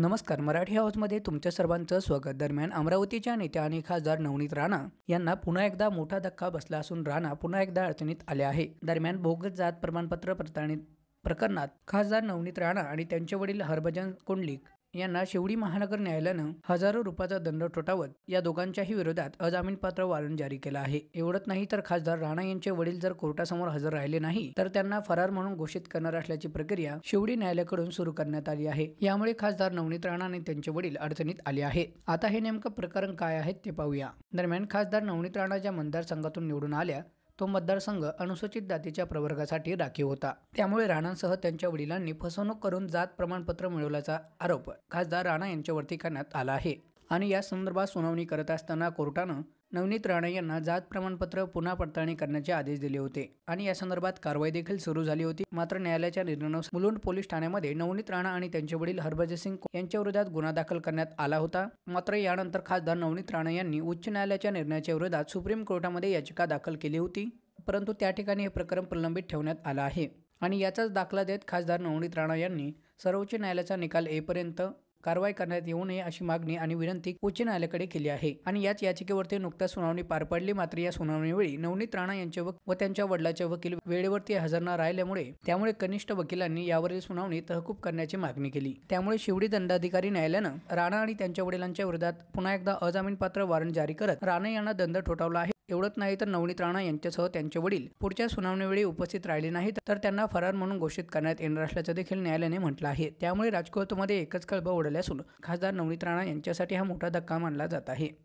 नमस्कार मराठी हाऊसमध्ये तुमच्या सर्वांचं स्वागत दरम्यान अमरावतीच्या नेत्या आणि खासदार नवनीत राणा यांना पुन्हा एकदा मोठा धक्का बसला असून राणा पुन्हा एकदा अडचणीत आले आहे दरम्यान बोगस जात प्रमाणपत्र प्रकरणात खासदार नवनीत राणा आणि त्यांचे वडील हरभजन कुंडलिक यांना शिवडी महानगर न्यायालयानं हजारो रुपयाचा दंड ठोठावत या दोघांच्याही विरोधात अजामीनपात्र वारंट जारी केला आहे एवढंच नाही तर खासदार राणा यांचे वडील जर कोर्टासमोर हजर राहिले नाही तर त्यांना फरार म्हणून घोषित करणार असल्याची प्रक्रिया शिवडी न्यायालयाकडून सुरू करण्यात आली आहे यामुळे खासदार नवनीत राणा आणि त्यांचे वडील अडचणीत आले आहेत आता हे नेमकं प्रकरण काय आहे ते पाहूया दरम्यान खासदार नवनीत राणाच्या मतदारसंघातून निवडून आल्या तो मतदारसंघ अनुसूचित जातीच्या प्रवर्गासाठी राखीव होता त्यामुळे राणांसह त्यांच्या वडिलांनी फसवणूक करून जात प्रमाणपत्र मिळवल्याचा आरोप खासदार राणा यांच्यावरती करण्यात आला आहे आणि या संदर्भात सुनावणी करत असताना कोर्टानं नवनीत राणा यांना जात प्रमाणपत्र पुन्हा पडताळणी करण्याचे आदेश दिले होते आणि या संदर्भात कारवाई देखील सुरू झाली होती मात्र न्यायालयाच्या निर्णयानुसार मुलुंड पोलीस ठाण्यामध्ये नवनीत राणा आणि त्यांचे वडील हरभजन सिंग यांच्या विरोधात गुन्हा दाखल करण्यात आला होता मात्र यानंतर खासदार नवनीत राणा यांनी उच्च न्यायालयाच्या निर्णयाच्या विरोधात सुप्रीम कोर्टामध्ये याचिका दाखल केली होती परंतु त्या ठिकाणी हे प्रकरण प्रलंबित ठेवण्यात आलं आहे आणि याचाच दाखला देत खासदार नवनीत राणा यांनी सर्वोच्च न्यायालयाचा निकाल येईपर्यंत कारवाई करण्यात येऊ नये अशी मागणी आणि विनंती उच्च न्यायालयाकडे केली आहे आणि याच याचिकेवरती नुकताच सुनावणी पार पडली मात्र या सुनावणीवेळी नवनीत राणा यांचे व त्यांच्या वडिलाचे वकील वेळेवरती हजर न राहिल्यामुळे त्यामुळे कनिष्ठ वकिलांनी यावरील सुनावणी तहकूब करण्याची मागणी केली त्यामुळे शिवडी दंडाधिकारी न्यायालयानं राणा आणि त्यांच्या वडिलांच्या विरोधात पुन्हा एकदा अजामीनपात्र वॉरंट जारी करत राणा यांना दंड ठोठावला आहे एवढंच नाही तर नवनीत राणा यांच्यासह त्यांचे वडील पुढच्या सुनावणीवेळी उपस्थित राहिले नाहीत तर त्यांना फरार म्हणून घोषित करण्यात येणार असल्याचं देखील न्यायालयाने म्हटलं आहे त्यामुळे राजकोटमध्ये एकच कळबळ उडाली असून खासदार नवनीत राणा यांच्यासाठी हा मोठा धक्का मानला जात आहे